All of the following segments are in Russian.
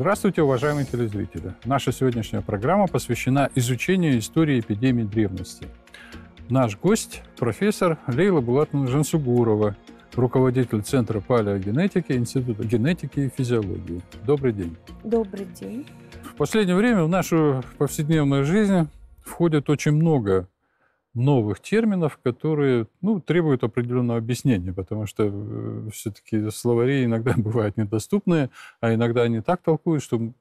Здравствуйте, уважаемые телезрители! Наша сегодняшняя программа посвящена изучению истории эпидемии древности. Наш гость – профессор Лейла Булатовна Жансугурова, руководитель Центра палеогенетики Института генетики и физиологии. Добрый день. Добрый день. В последнее время в нашу повседневную жизнь входит очень много новых терминов, которые ну, требуют определенного объяснения, потому что э, все-таки словари иногда бывают недоступные, а иногда они так толкуют, что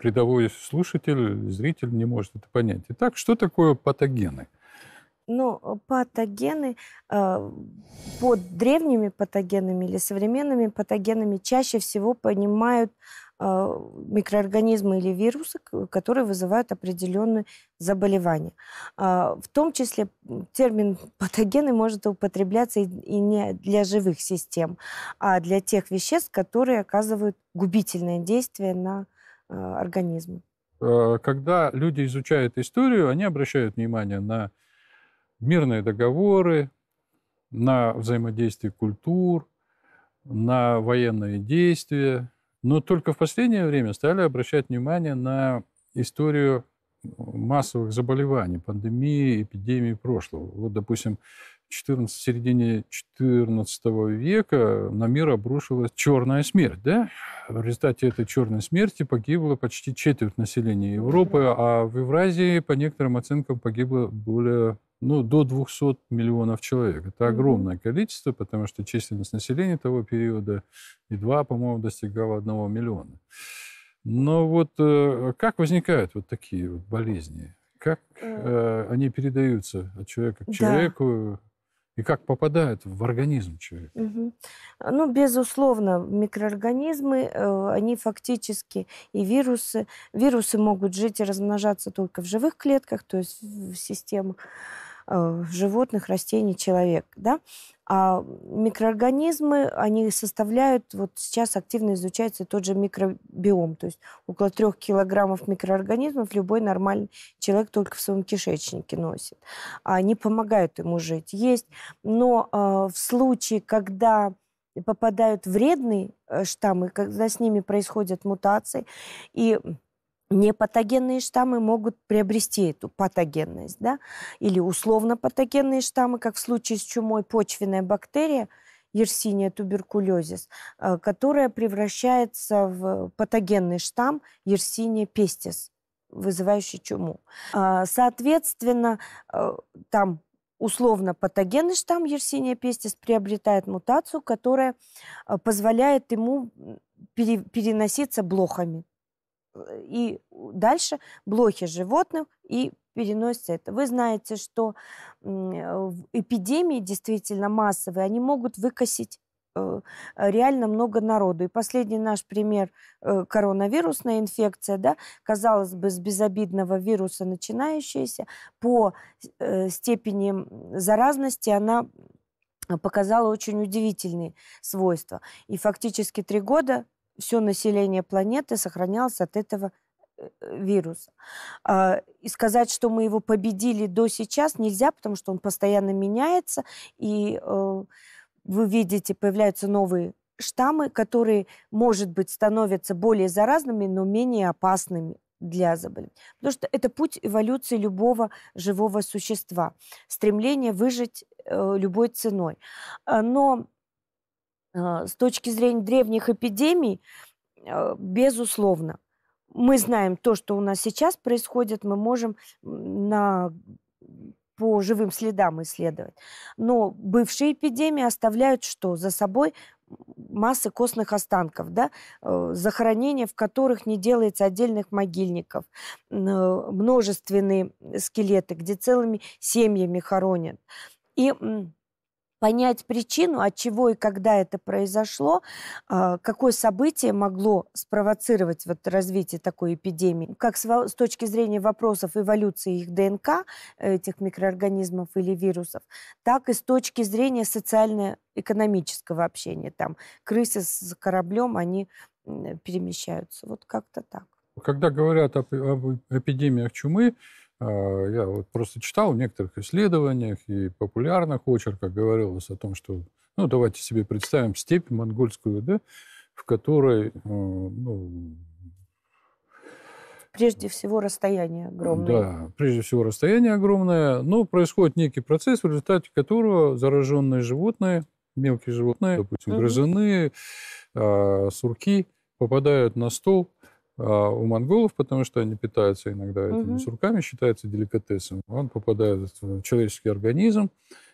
рядовой слушатель, зритель не может это понять. Итак, что такое патогены? Ну, патогены э, под древними патогенами или современными патогенами чаще всего понимают а, микроорганизмы или вирусы, которые вызывают определенные заболевания. А, в том числе термин патогены может употребляться и не для живых систем, а для тех веществ, которые оказывают губительное действие на а, организмы. Когда люди изучают историю, они обращают внимание на мирные договоры, на взаимодействие культур, на военные действия, но только в последнее время стали обращать внимание на историю массовых заболеваний, пандемии, эпидемии прошлого. Вот, допустим, 14, в середине XIV века на мир обрушилась черная смерть. Да? В результате этой черной смерти погибло почти четверть населения Европы, а в Евразии, по некоторым оценкам, погибло более ну, до 200 миллионов человек. Это огромное количество, потому что численность населения того периода едва, по-моему, достигала 1 миллиона. Но вот э, как возникают вот такие вот болезни? Как э, э они передаются от человека к человеку? Да и как попадают в организм человека? Угу. Ну, безусловно, микроорганизмы, э, они фактически и вирусы. Вирусы могут жить и размножаться только в живых клетках, то есть в системах Э, животных, растений, человек, да, а микроорганизмы, они составляют, вот сейчас активно изучается тот же микробиом, то есть около трех килограммов микроорганизмов любой нормальный человек только в своем кишечнике носит. А они помогают ему жить, есть. Но э, в случае, когда попадают вредные э, штаммы, когда с ними происходят мутации, и Непатогенные штаммы могут приобрести эту патогенность, да, или условно-патогенные штаммы, как в случае с чумой, почвенная бактерия, ерсиния туберкулезис, э, которая превращается в патогенный штамм ерсиния пестис, вызывающий чуму. Э, соответственно, э, там условно патогенный штамм ерсиния пестис приобретает мутацию, которая позволяет ему переноситься блохами, Э, и дальше блохи животных и переносится это. Вы знаете, что э, эпидемии действительно массовые, они могут выкосить э, реально много народу. И последний наш пример коронавирусная инфекция, да, казалось бы, с безобидного вируса начинающаяся, по степени заразности она показала очень удивительные свойства. И фактически три года все население планеты сохранялось от этого э, э, вируса. А, и сказать, что мы его победили до сейчас, нельзя, потому что он постоянно меняется, и э, вы видите, появляются новые штаммы, которые, может быть, становятся более заразными, но менее опасными для заболевания. Потому что это путь эволюции любого живого существа. Стремление выжить любой ценой. А, но а, с точки зрения древних эпидемий, а, безусловно. Мы знаем то, что у нас сейчас происходит, мы можем на по живым следам исследовать. Но бывшие эпидемии оставляют что? За собой массы костных останков, да, э, захоронения, в которых не делается отдельных могильников, э, множественные э, скелеты, где целыми семьями хоронят. И понять причину, от чего и когда это произошло, а, какое событие могло спровоцировать вот развитие такой эпидемии, как с точки зрения вопросов эволюции их ДНК, этих микроорганизмов или вирусов, так и с точки зрения социально-экономического общения. Там крысы с кораблем, они перемещаются. Вот как-то так. Когда говорят об, об эпидемиях чумы, а, я вот просто читал в некоторых исследованиях и популярных очерках говорилось о том, что, ну, давайте себе представим степь монгольскую, да, в которой, э, ну, Прежде всего расстояние огромное. Да, прежде всего расстояние огромное, но происходит некий процесс, в результате которого зараженные животные, мелкие животные, допустим, угу. грызуны, а, сурки попадают на стол, а, у монголов, потому что они питаются иногда этими угу. сурками, считается деликатесом. Он попадает в человеческий организм,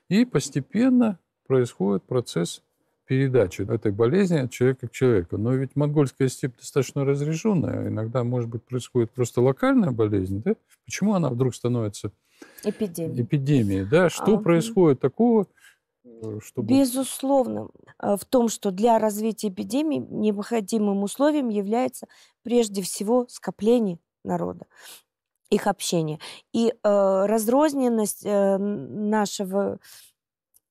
и постепенно происходит процесс передачи этой болезни от человека к человеку. Но ведь монгольская степь достаточно разреженная. Иногда, может быть, происходит просто локальная болезнь. Да? Почему она вдруг становится Эпидемия. эпидемией? Да? Что а, происходит такого, Э, чтобы... Безусловно, э, в том, что для развития эпидемии необходимым условием является прежде всего скопление народа их общение. И э, разрозненность э, нашего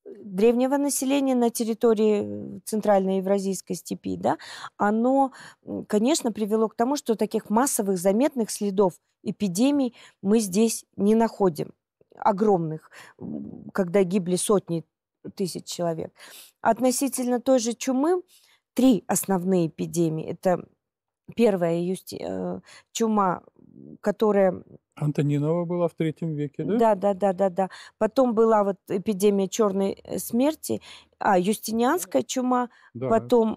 древнего населения на территории э, Центральной Евразийской степи, да, оно, конечно, привело к тому, что таких массовых заметных следов эпидемий мы здесь не находим огромных, когда гибли сотни тысяч человек. Относительно той же чумы, три основные эпидемии. Это первая юсти... Э, чума, которая... Антонинова была в третьем веке, да? Да, да, да, да, да. Потом была вот эпидемия черной э, смерти, а юстинианская чума, да. потом э,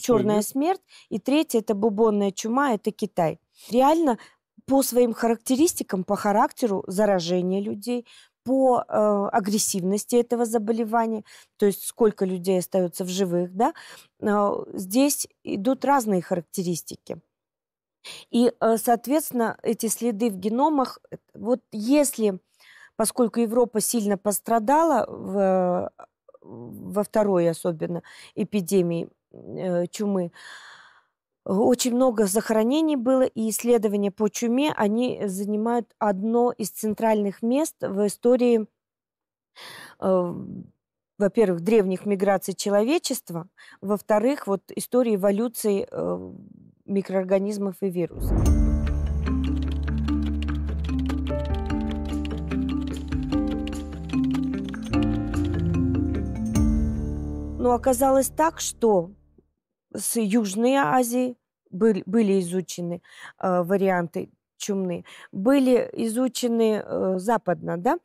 черная век. смерть, и третья это бубонная чума, это Китай. Реально по своим характеристикам, по характеру заражения людей, по э, агрессивности этого заболевания, то есть сколько людей остается в живых, да, э, здесь идут разные характеристики. И, э, соответственно, эти следы в геномах, э, вот если, поскольку Европа сильно пострадала в, э, во второй особенно эпидемии э, чумы, э, очень много захоронений было, и исследования по чуме, они занимают одно из центральных мест в истории, э, во-первых, древних миграций человечества, во-вторых, вот истории эволюции э, микроорганизмов и вирусов. Но оказалось так, что с Южной Азии были, были изучены э, варианты чумны, были изучены э, западно, да,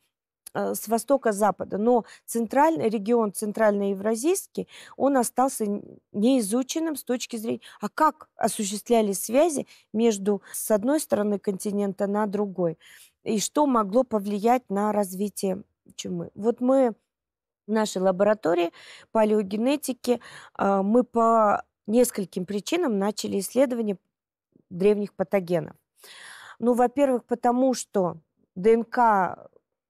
э, с востока-запада, но центральный, регион центральноевразийский, он остался неизученным с точки зрения, а как осуществлялись связи между, с одной стороны континента на другой, и что могло повлиять на развитие чумы. Вот мы в нашей лаборатории палеогенетики э, мы по нескольким причинам начали исследование древних патогенов. Ну, во-первых, потому что ДНК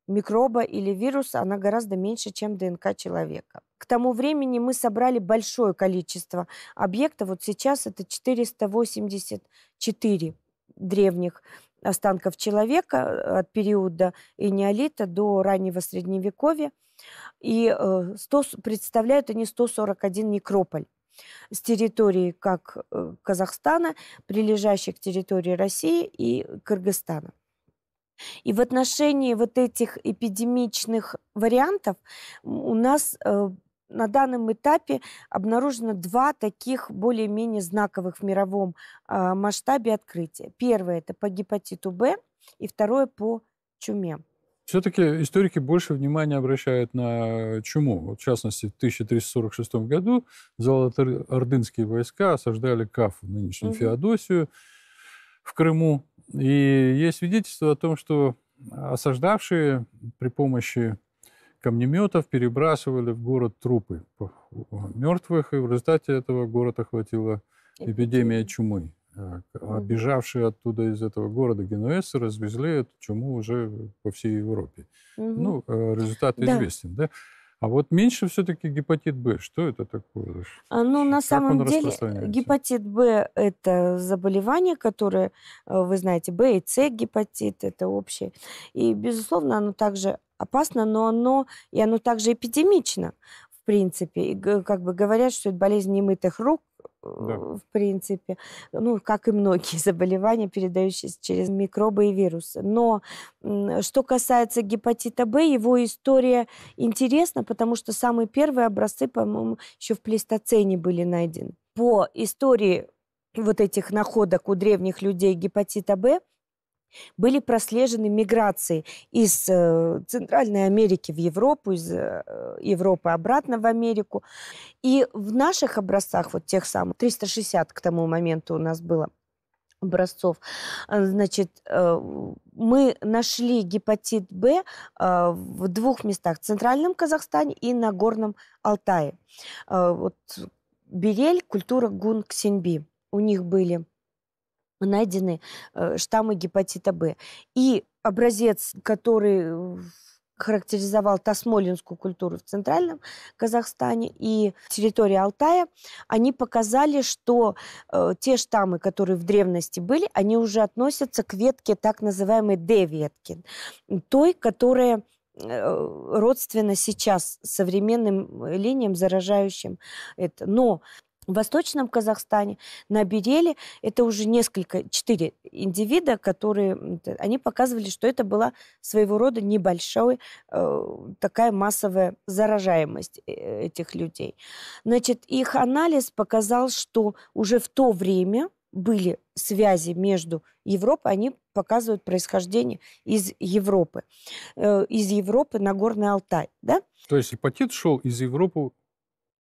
микроба или вируса, она гораздо меньше, чем ДНК человека. К тому времени мы собрали большое количество объектов. Вот сейчас это 484 древних останков человека от периода энеолита до раннего средневековья. И 100, э, представляют они 141 некрополь с территории как э, Казахстана, прилежащих к территории России и Кыргызстана. И в отношении вот этих эпидемичных вариантов у нас э, на данном этапе обнаружено два таких более-менее знаковых в мировом а, масштабе открытия. Первое – это по гепатиту Б, и второе – по чуме. Все-таки историки больше внимания обращают на чуму. Вот, в частности, в 1346 году золотоордынские войска осаждали Кафу, нынешнюю угу. Феодосию, в Крыму. И есть свидетельство о том, что осаждавшие при помощи камнеметов перебрасывали в город трупы мертвых, и в результате этого город охватила эпидемия чумы. Обежавшие а оттуда из этого города генуэзцы развезли эту чуму уже по всей Европе. Угу. Ну, э, результат да. известен, да? А вот меньше все-таки гепатит Б. Что это такое? А, ну, на как самом деле, э, гепатит Б – это заболевание, которое, э, вы знаете, Б и С гепатит, это общее. И, безусловно, оно также опасно, но оно, и оно также эпидемично. В принципе, и, как бы говорят, что это болезнь немытых рук, да. в принципе, ну, как и многие заболевания, передающиеся через микробы и вирусы. Но что касается гепатита Б, его история интересна, потому что самые первые образцы, по-моему, еще в плейстоцене были найдены. По истории вот этих находок у древних людей гепатита Б были прослежены миграции из э, Центральной Америки в Европу, из э, Европы обратно в Америку. И в наших образцах, вот тех самых, 360 к тому моменту у нас было образцов, э, значит, мы нашли гепатит Б в двух местах, в Центральном Казахстане и на Горном Алтае. Вот Берель, культура Гунг-Синьби. У них были найдены э, штаммы гепатита Б. И образец, который э, характеризовал тасмолинскую культуру в Центральном Казахстане и территории Алтая, они показали, что э, те штаммы, которые в древности были, они уже относятся к ветке так называемой Д-ветки, той, которая э, родственно сейчас современным линиям, заражающим это. Но в Восточном Казахстане на Береле это уже несколько, четыре индивида, которые, они показывали, что это была своего рода небольшая э, такая массовая заражаемость э, этих людей. Значит, их анализ показал, что уже в то время были связи между Европой, они показывают происхождение из Европы, э, из Европы на Горный Алтай, да? То есть гепатит шел из Европы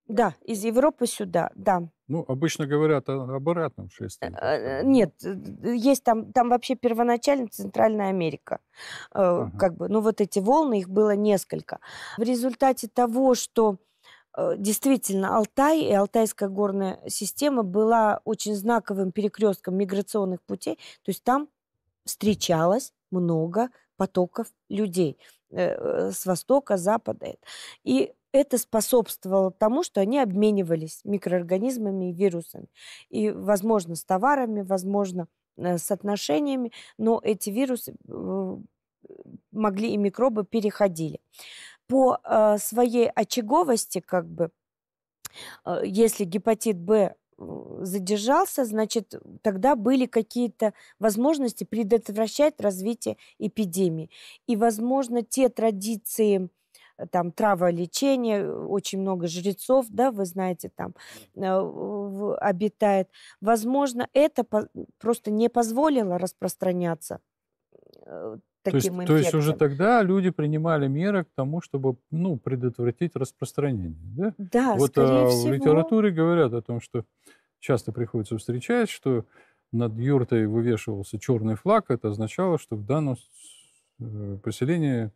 да, из Европы сюда, да. Ну, обычно говорят о обратном шествии. Э, э, нет, э, есть там, там вообще первоначально Центральная Америка. Ага. Как бы, ну, вот эти волны, их было несколько. В результате того, что действительно Алтай и Алтайская горная система была очень знаковым перекрестком миграционных путей, то есть там встречалось много потоков людей с востока, запада. И это способствовало тому, что они обменивались микроорганизмами и вирусами. И, возможно, с товарами, возможно, э, с отношениями, но эти вирусы э, могли и микробы переходили. По э, своей очаговости, как бы, если гепатит Б задержался, значит, тогда были какие-то возможности предотвращать развитие эпидемии. И, возможно, те традиции там траволечение, очень много жрецов, да, вы знаете, там э, обитает. Возможно, это просто не позволило распространяться э, таким то есть, инфекциям. То есть уже тогда люди принимали меры к тому, чтобы ну, предотвратить распространение, да? Да, вот, скорее а, всего. В литературе говорят о том, что часто приходится встречать, что над юртой вывешивался черный флаг. Это означало, что в данном э, поселении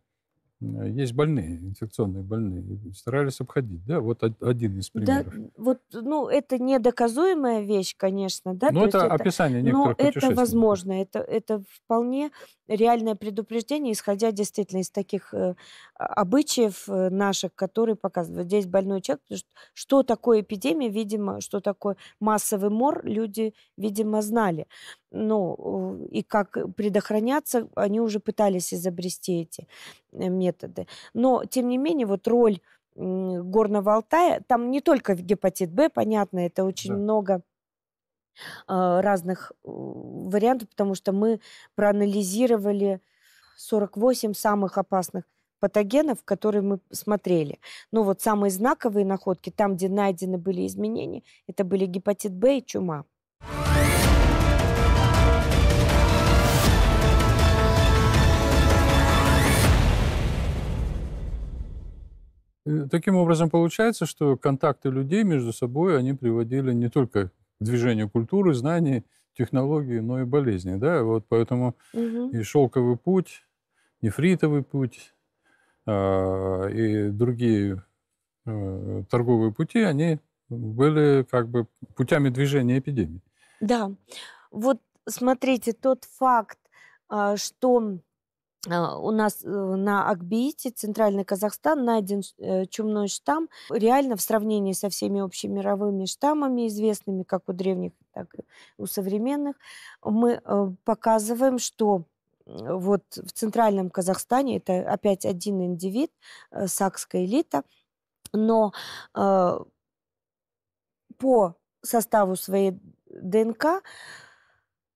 Э, есть больные, инфекционные больные, старались обходить, да? Вот один из примеров. Да, вот, ну, это недоказуемая вещь, конечно, да? Ну это, это описание некоторых Но это возможно, это, это вполне реальное предупреждение, исходя действительно из таких э, а, обычаев э, наших, которые показывают. Здесь больной человек, что, что такое эпидемия, видимо, что такое массовый мор, люди, видимо, знали. Ну, и как предохраняться, они уже пытались изобрести эти Э, методы. Но, тем не менее, вот роль Горного Алтая, там не только гепатит Б, понятно, это очень да. много а, разных вариантов, потому что мы проанализировали 48 самых опасных патогенов, которые мы смотрели. Но вот самые знаковые находки, там, где найдены были изменения, это были гепатит Б и чума. Э, таким образом, получается, что контакты людей между собой, они приводили не только к движению культуры, знаний, технологий, но и болезней. Да? Вот поэтому угу. и шелковый путь, нефритовый путь э, и другие э, торговые пути, они были как бы путями движения эпидемии. Да. Вот смотрите, тот факт, а, что у нас на Акбиите, Центральный Казахстан, найден чумной штамм. Реально в сравнении со всеми общемировыми штаммами, известными как у древних, так и у современных, мы показываем, что вот в Центральном Казахстане, это опять один индивид, сакская элита, но по составу своей ДНК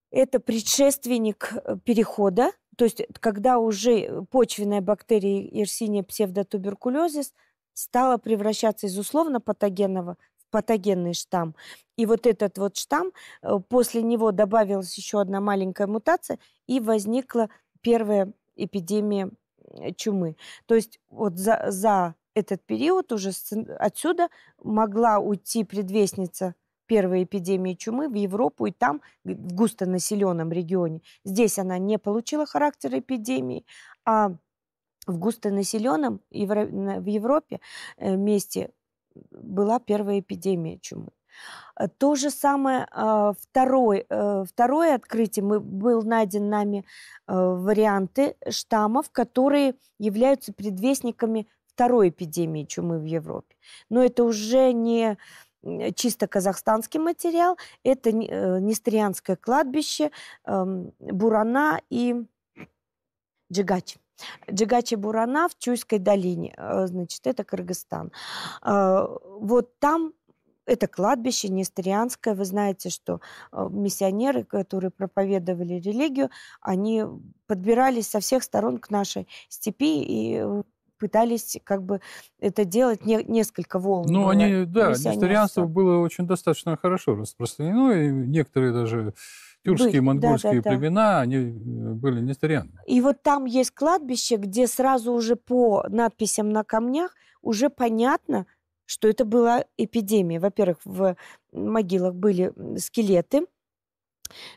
это предшественник перехода то есть э, когда уже э, почвенная бактерия Yersinia псевдотуберкулезис стала превращаться из условно патогенного в патогенный штамм. И вот этот вот штамм, э, после него добавилась еще одна маленькая мутация, и возникла первая эпидемия чумы. То есть вот за, за этот период уже отсюда могла уйти предвестница – первой эпидемии чумы в Европу и там, в густонаселенном регионе. Здесь она не получила характер эпидемии, а в густонаселенном в Европе э, месте была первая эпидемия чумы. Э, то же самое а, второе, э, второе открытие. Мы, был найден нами варианты штаммов, которые являются предвестниками второй эпидемии чумы в Европе. Но это уже не Э, чисто казахстанский материал. Это э, Нестерианское кладбище, эм, Бурана и Джигач. Джигачи Бурана в Чуйской долине, э, значит, это Кыргызстан. Вот там это кладбище Нестерианское. Вы знаете, что миссионеры, которые проповедовали религию, они подбирались со всех сторон к нашей степи и пытались как бы это делать не, несколько волн. Ну, они, да, несторианство было очень достаточно хорошо распространено, и некоторые даже тюркские, монгольские да, да, племена, да. они э, были несторианы. И вот там есть кладбище, где сразу уже по надписям на камнях уже понятно, что это была эпидемия. Во-первых, в могилах были скелеты,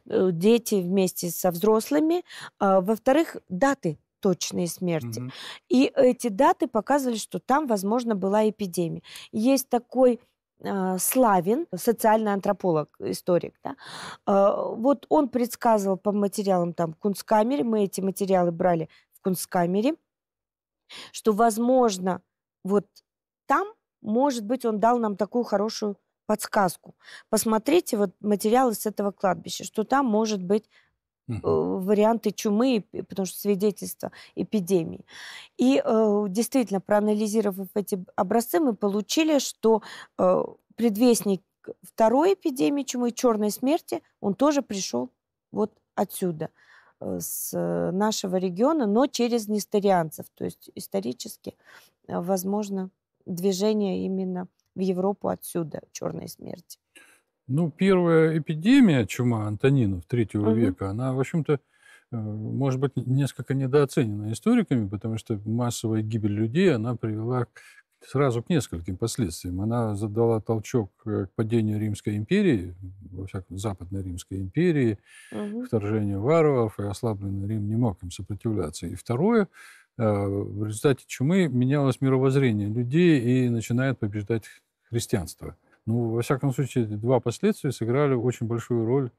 э, дети вместе со взрослыми. А, во-вторых, даты точные смерти. Угу. И эти даты показывали, что там, возможно, была эпидемия. Есть такой а, Славин, социальный антрополог, историк, да, а, вот он предсказывал по материалам там Кунсткамере, мы эти материалы брали в Кунсткамере, что, возможно, вот там, может быть, он дал нам такую хорошую подсказку. Посмотрите вот материалы с этого кладбища, что там может быть угу. варианты чумы, потому что свидетельство эпидемии. И э, действительно, проанализировав эти образцы, мы получили, что э, предвестник второй эпидемии чумы, черной смерти, он тоже пришел вот отсюда с нашего региона, но через несторианцев. То есть исторически, возможно, движение именно в Европу отсюда черной смерти. Ну, первая эпидемия чума Антонинов третьего угу. века, она, в общем-то, э, может быть, несколько недооценена историками, потому что массовая гибель людей, она привела сразу к нескольким последствиям. Она задала толчок э, к падению Римской империи, во всяком Западной Римской империи, угу. вторжению варваров, и ослабленный Рим не мог им сопротивляться. И второе, э, в результате чумы менялось мировоззрение людей и начинает побеждать христианство. Ну, во всяком случае, эти два последствия сыграли очень большую роль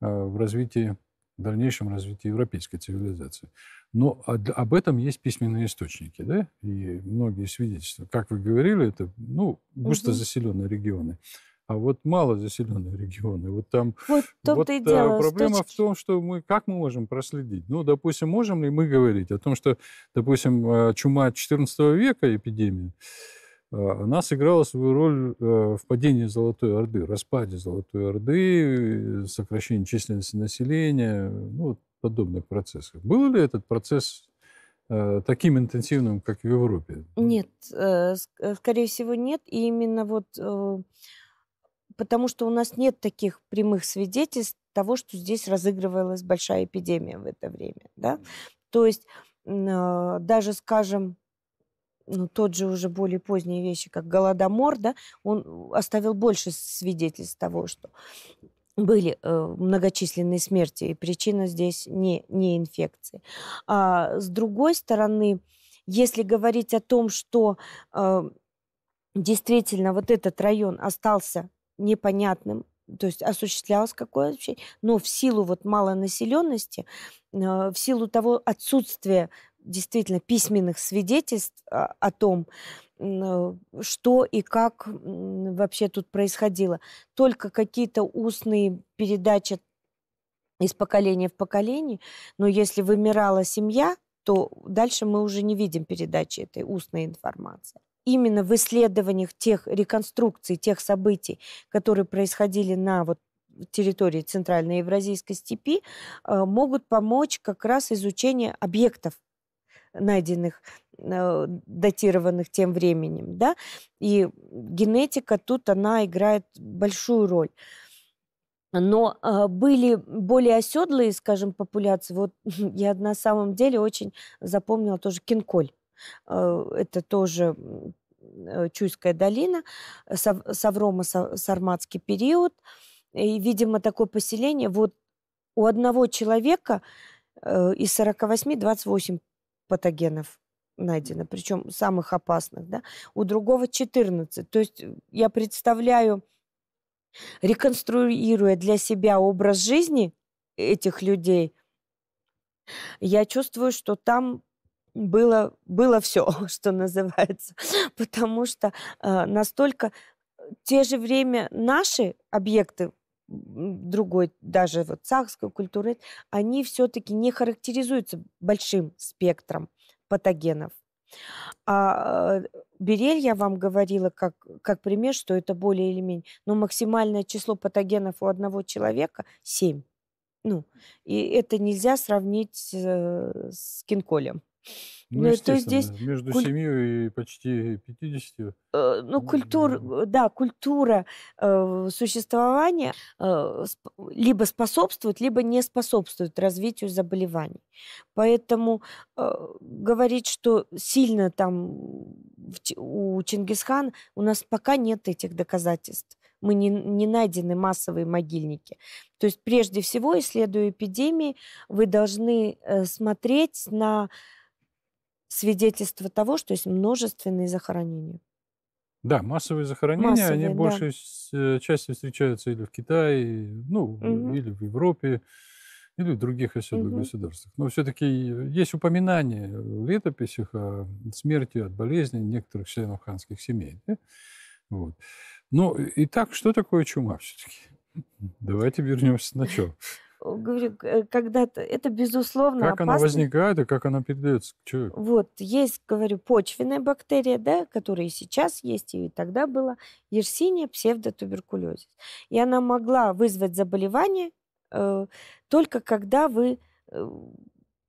а, в развитии, в дальнейшем развитии европейской цивилизации. Но об этом есть письменные источники, да, и многие свидетельства. Как вы говорили, это, ну, густо заселенные регионы. А вот мало заселенные регионы, вот там... Вот, вот и а, дело, проблема точки... в том, что мы... Как мы можем проследить? Ну, допустим, можем ли мы говорить о том, что, допустим, а, чума 14 века, эпидемия, Э, она сыграла свою роль э, в падении Золотой Орды, распаде Золотой Орды, сокращении численности населения, ну, вот подобных процессах. Был ли этот процесс э, таким интенсивным, как в Европе? Нет, скорее всего, нет. И именно вот потому что у нас нет таких прямых свидетельств того, что здесь разыгрывалась большая эпидемия в это время. Да? То есть даже, скажем, ну, тот же уже более поздние вещи, как Голодомор, да, он э, оставил больше свидетельств того, что были э, многочисленные смерти, и причина здесь не, не инфекции. А, с другой стороны, если говорить о том, что э, действительно вот этот район остался непонятным, то есть осуществлялось какое-то общение, но в силу вот малонаселенности, э, в силу того отсутствия действительно письменных свидетельств а, о том, э, что и как вообще тут происходило. Только какие-то устные передачи из поколения в поколение, но если вымирала семья, то дальше мы уже не видим передачи этой устной информации. Именно в исследованиях тех реконструкций, тех событий, которые происходили на вот территории Центральной Евразийской степи, э, могут помочь как раз изучение объектов найденных, э, датированных тем временем, да, и генетика тут, она играет большую роль. Но а, были более оседлые, скажем, популяции. Вот я на самом деле очень запомнила тоже кинколь. Э, это тоже э, Чуйская долина, Саврома-Сарматский период. И, видимо, такое поселение. Вот у одного человека из 48 28 патогенов найдено, причем самых опасных, да, у другого 14. То есть э, я представляю, реконструируя для себя образ жизни этих людей, я чувствую, что там было, было все, что называется, потому что э, настолько э, те же время наши объекты другой, даже вот сахской культуры, они все-таки не характеризуются большим спектром патогенов. А э, берель я вам говорила как, как пример, что это более или менее. Но максимальное число патогенов у одного человека 7. Ну, и это нельзя сравнить э, с кинколем. Ну, ну то здесь между куль... 7 и почти 50. Э, ну, культур, да, культура э, существования э, сп... либо способствует, либо не способствует развитию заболеваний. Поэтому э, говорить, что сильно там в, у Чингисхана у нас пока нет этих доказательств мы не, не найдены массовые могильники. То есть прежде всего, исследуя эпидемии, вы должны э, смотреть на свидетельство того, что есть множественные захоронения. Да, массовые захоронения, массовые, они да. большей э, частью встречаются или в Китае, ну, угу. или в Европе, или в других оседлых угу. государствах. Но все-таки э, есть упоминания в летописях о смерти от болезни некоторых членов ханских семей. Да? Вот. Ну, и так, что такое чума все-таки? Давайте вернемся на сначала. Э, говорю, э, когда-то это безусловно Как опасно. она возникает и как она передается к Вот, есть, говорю, почвенная бактерия, да, которая и сейчас есть, и тогда была, ерсиния псевдотуберкулезис. И она могла вызвать заболевание э, только когда вы э,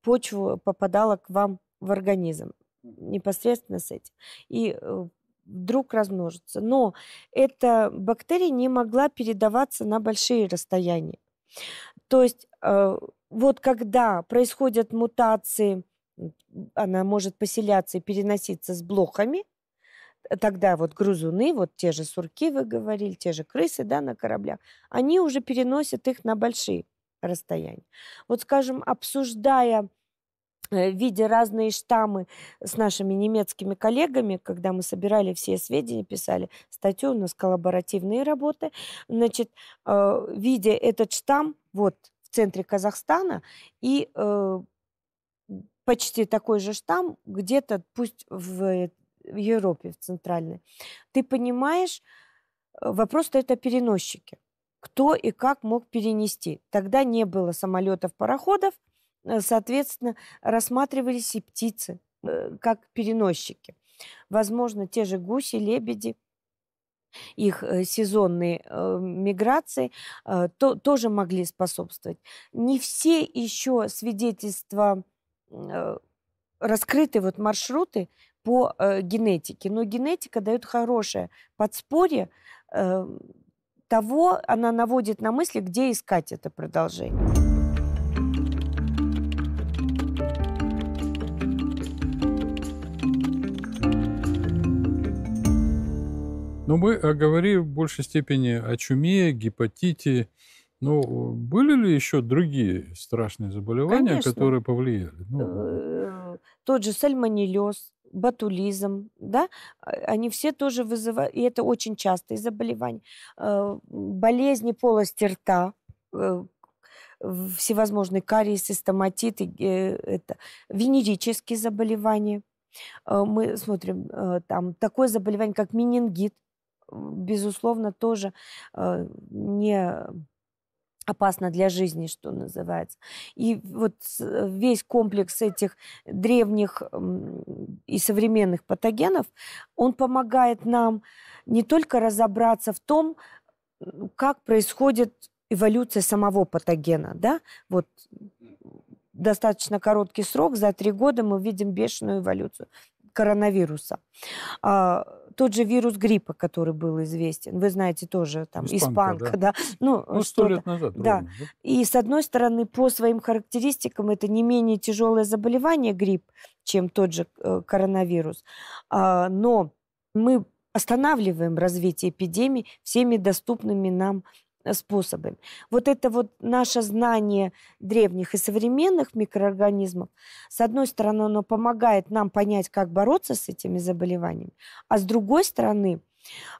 почву попадала к вам в организм непосредственно с этим. И э, вдруг размножится. Но эта бактерия не могла передаваться на большие расстояния. То есть э, вот когда происходят мутации, она может поселяться и переноситься с блохами, э, тогда вот грызуны, вот те же сурки, вы говорили, те же крысы, да, на кораблях, они уже переносят их на большие расстояния. Вот, скажем, обсуждая Э, видя разные штаммы с нашими немецкими коллегами, когда мы собирали все сведения, писали статью, у нас коллаборативные работы, значит, э, видя этот штамм вот в центре Казахстана и э, почти такой же штамм где-то, пусть в Европе, в Центральной, ты понимаешь, вопрос-то это переносчики кто и как мог перенести. Тогда не было самолетов, пароходов, Э, соответственно, рассматривались и птицы э, как переносчики. Возможно, те же гуси, лебеди, их э, сезонные миграции то, тоже могли способствовать. Не все еще свидетельства раскрыты вот маршруты по генетике, но генетика дает хорошее подспорье того, она наводит на мысли, где искать это продолжение. Но ну, мы э, говорили в большей степени о чуме, гепатите. но ну, были ли еще другие страшные заболевания, Конечно. которые повлияли? Ну... Э, э, тот же сальмонеллез, батулизм, да, а, они все тоже вызывают, и это очень частые заболевания. Болезни полости рта, всевозможные кариесы, стоматиты, это венерические заболевания. Мы смотрим там такое заболевание, как менингит, безусловно, тоже э, не опасно для жизни, что называется. И вот э, весь комплекс этих древних и современных патогенов, он помогает нам не только разобраться в том, как происходит эволюция самого патогена, да, вот достаточно короткий срок, за три года мы видим бешеную эволюцию коронавируса. А, тот же вирус гриппа, который был известен, вы знаете тоже, там, испанка, испанка да. да. Ну, ну сто лет назад. да. И, с одной стороны, по своим характеристикам это не менее тяжелое заболевание грипп, чем тот же э, коронавирус. А, но мы останавливаем развитие эпидемии всеми доступными нам Э, способами. Вот это вот наше знание древних и современных микроорганизмов, с одной стороны, оно помогает нам понять, как бороться с этими заболеваниями, а с другой стороны,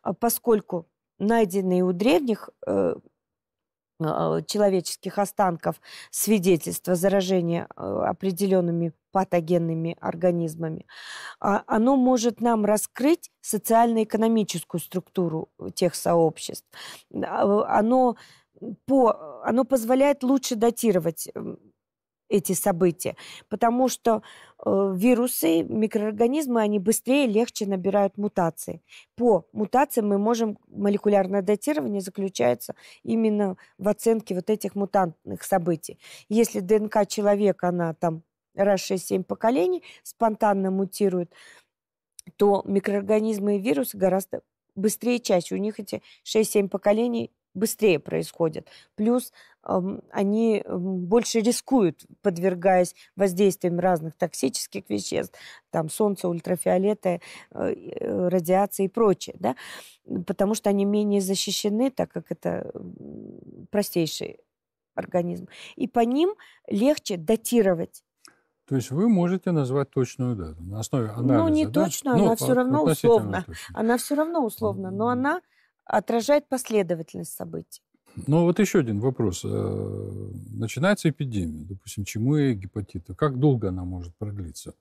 э, поскольку найденные у древних э, Э, человеческих останков свидетельство заражения э, определенными патогенными организмами, а оно может нам раскрыть социально-экономическую структуру э, тех сообществ. А, оно, по, оно позволяет лучше датировать эм, эти события, потому что э, вирусы, микроорганизмы, они быстрее, легче набирают мутации. По мутациям мы можем, молекулярное датирование заключается именно в оценке вот этих мутантных событий. Если ДНК человека, она там раз 6-7 поколений спонтанно мутирует, то микроорганизмы и вирусы гораздо быстрее и чаще. У них эти 6-7 поколений быстрее происходят. Плюс они больше рискуют, подвергаясь воздействиям разных токсических веществ, там солнца, ультрафиолета, э, э, радиации и прочее, да, потому что они менее защищены, так как это простейший организм. И по ним легче датировать. То есть вы можете назвать точную дату на основе анализа? Ну, не да? точно, но ну, она все равно условно. Точно. Она все равно условно, но она отражает последовательность событий. Ну, вот еще один вопрос. Э, начинается эпидемия, допустим, чему и гепатита. Как долго она может продлиться?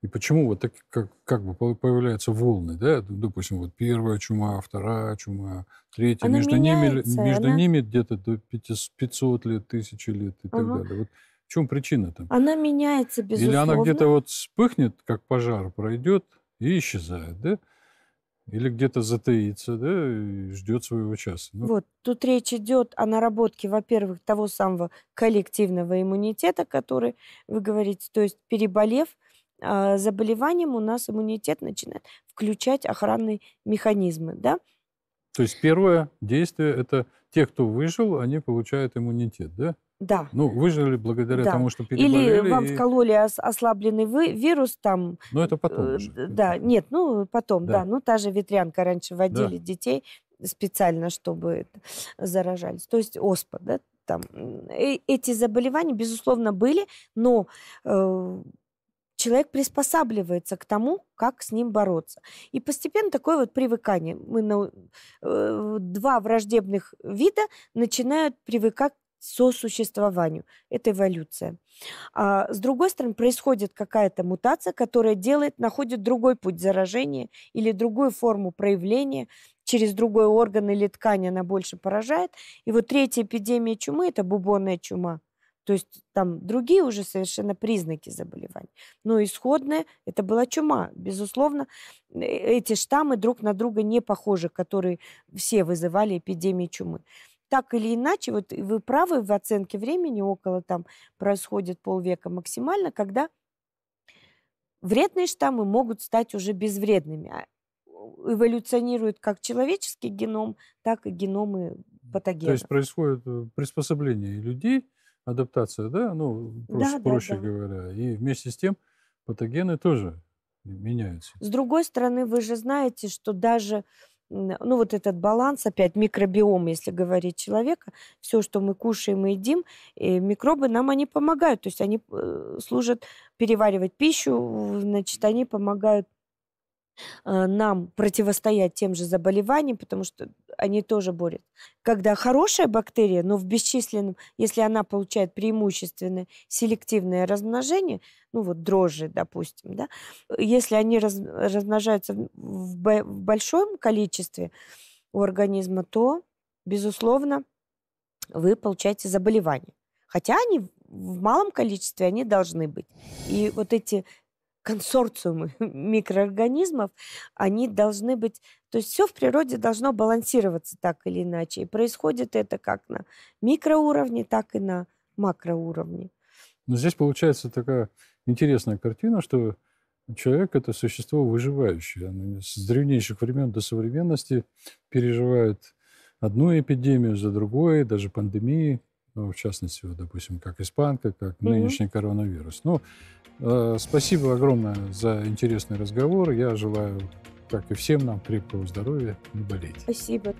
И почему вот так, как, как бы появляются волны, да? Допустим, вот первая чума, вторая чума, третья. Она между меняется, ними, между она... ними где-то до 500 лет, тысячи лет и так угу. далее. Вот в чем причина там? Она меняется, безусловно. Или она где-то вот вспыхнет, как пожар пройдет и исчезает, да? или где-то затаится, да, и ждет своего часа. Ну. Вот, тут речь идет о наработке, во-первых, того самого коллективного иммунитета, который вы говорите, то есть переболев а, заболеванием, у нас иммунитет начинает включать охранные механизмы, да. То есть первое действие – это те, кто выжил, они получают иммунитет, да? Да. Ну, выжили благодаря да. тому, что переболели. Или вам и... вкололи ослабленный вы, вирус там. Ну, это потом э, уже. Да, нет, ну, потом, да. да. Ну, та же ветрянка раньше водили да. детей специально, чтобы заражались. То есть оспа, да, там. Э, эти заболевания, безусловно, были, но э, человек приспосабливается к тому, как с ним бороться. И постепенно такое вот привыкание. Мы на, э, два враждебных вида начинают привыкать сосуществованию. Это эволюция. А с другой стороны, происходит какая-то мутация, которая делает, находит другой путь заражения или другую форму проявления через другой орган или ткань она больше поражает. И вот третья эпидемия чумы – это бубонная чума. То есть там другие уже совершенно признаки заболевания. Но исходное это была чума. Безусловно, э, эти штаммы друг на друга не похожи, которые все вызывали эпидемии чумы так или иначе, вот вы правы в оценке времени, около там происходит полвека максимально, когда вредные штаммы могут стать уже безвредными. А Эволюционирует как человеческий геном, так и геномы патогенов. То есть происходит э, приспособление людей адаптация, да, ну, просто, да, проще да, да. говоря. И вместе с тем патогены тоже меняются. С другой стороны, вы же знаете, что даже ну вот этот баланс опять микробиом, если говорить человека, все, что мы кушаем и едим, и э, микробы нам они помогают, то есть они э, служат переваривать пищу, значит, они помогают Э, нам противостоять тем же заболеваниям, потому что они тоже борят. Когда хорошая бактерия, но в бесчисленном, если она получает преимущественное селективное размножение, ну вот дрожжи, допустим, да, если они раз, размножаются в, б, в большом количестве у организма, то, безусловно, вы получаете заболевание. Хотя они в малом количестве, они должны быть. И вот эти консорциумы микроорганизмов, они должны быть... То есть все в природе должно балансироваться так или иначе. И происходит это как на микроуровне, так и на макроуровне. Но ну, здесь получается такая интересная картина, что человек – это существо выживающее. Оно с древнейших времен до современности переживает одну эпидемию за другой, даже пандемии, ну, в частности, вот, допустим, как испанка, как угу. нынешний коронавирус. Но Э, спасибо огромное за интересный разговор. Я желаю, как и всем нам, крепкого здоровья, не болеть. Спасибо.